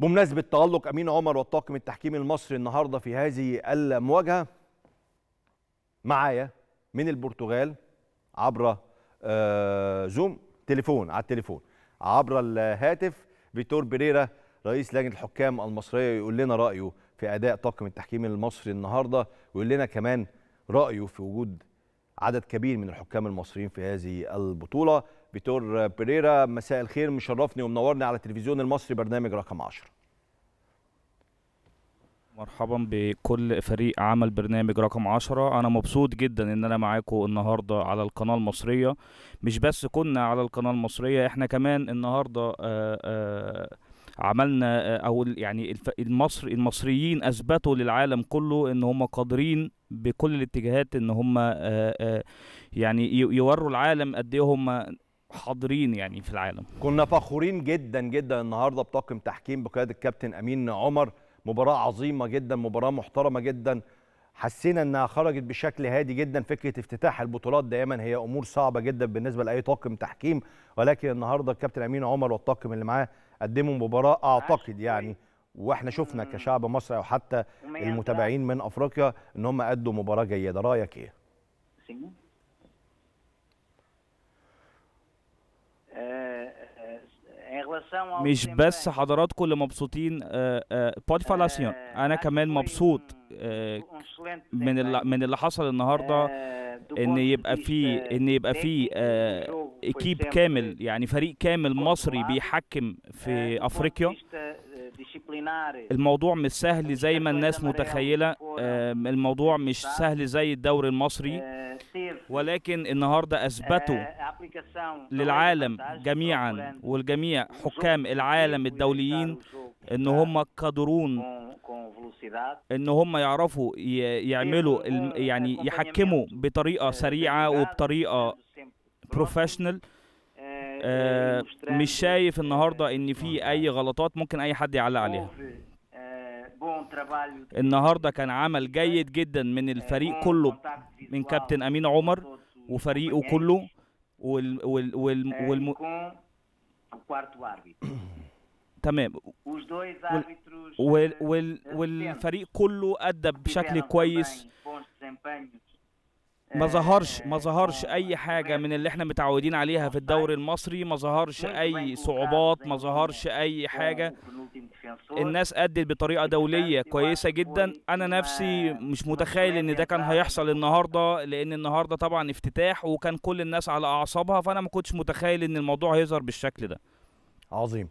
بمناسبة تألق أمين عمر والطاقم التحكيمي المصري النهاردة في هذه المواجهة معايا من البرتغال عبر زوم آه، تليفون على التليفون عبر الهاتف فيتور بيريرا رئيس لجنة الحكام المصرية يقول لنا رأيه في أداء طاقم التحكيم المصري النهاردة ويقول لنا كمان رأيه في وجود عدد كبير من الحكام المصريين في هذه البطولة فيتور بيريرا مساء الخير مشرفني ومنورني على التلفزيون المصري برنامج رقم 10 مرحبا بكل فريق عمل برنامج رقم عشرة أنا مبسوط جدا إن أنا معاكم النهاردة على القناة المصرية مش بس كنا على القناة المصرية إحنا كمان النهاردة آه، آه، عملنا آه، او يعني المصر المصريين اثبتوا للعالم كله ان هم قادرين بكل الاتجاهات ان هم يعني يوروا العالم قد ايه هم حاضرين يعني في العالم كنا فخورين جدا جدا النهارده بطاقم تحكيم بقياده الكابتن امين عمر مباراه عظيمه جدا مباراه محترمه جدا حسينا انها خرجت بشكل هادي جدا فكره افتتاح البطولات دائما هي امور صعبه جدا بالنسبه لاي طاقم تحكيم ولكن النهارده الكابتن امين عمر والطاقم اللي معاه قدموا مباراه اعتقد يعني واحنا شفنا كشعب مصري او حتى المتابعين من افريقيا ان هم ادوا مباراه جيده رايك ايه مش إيه، بس حضراتكم اللي مبسوطين بودي آه، فالاسيون آه، آه، انا كمان مبسوط من اللي طيب. من اللي حصل النهارده ان يبقى في ان يبقى في اكيب كامل يعني فريق كامل مصري بيحكم في افريقيا الموضوع مش سهل زي ما الناس متخيله الموضوع مش سهل زي الدوري المصري آه، ولكن النهارده آه، اثبتوا للعالم جميعا والجميع حكام العالم الدوليين ان هم قادرون ان هم يعرفوا يعملوا إيه، يعني يحكموا بطريقه آه، سريعه وبطريقه بروفيشنال آه، آه، مش شايف النهارده ان في اي غلطات ممكن اي حد يعلق عليها آه، النهارده كان عمل جيد جدا من الفريق كله من كابتن امين عمر وفريقه كله وال وال تمام وال... وال... Eh, والفريق كله ادى بشكل كويس ما آه، ظهرش ما آه، ظهرش آه، اي حاجه من اللي احنا متعودين عليها في الدوري طيب. المصري ما ظهرش طيب، اي طيب، صعوبات ما ظهرش اي حاجه الناس ادت بطريقه دوليه كويسه جدا انا نفسي مش متخيل ان ده كان هيحصل النهارده لان النهارده طبعا افتتاح وكان كل الناس على اعصابها فانا ما كنتش متخيل ان الموضوع هيظهر بالشكل ده عظيم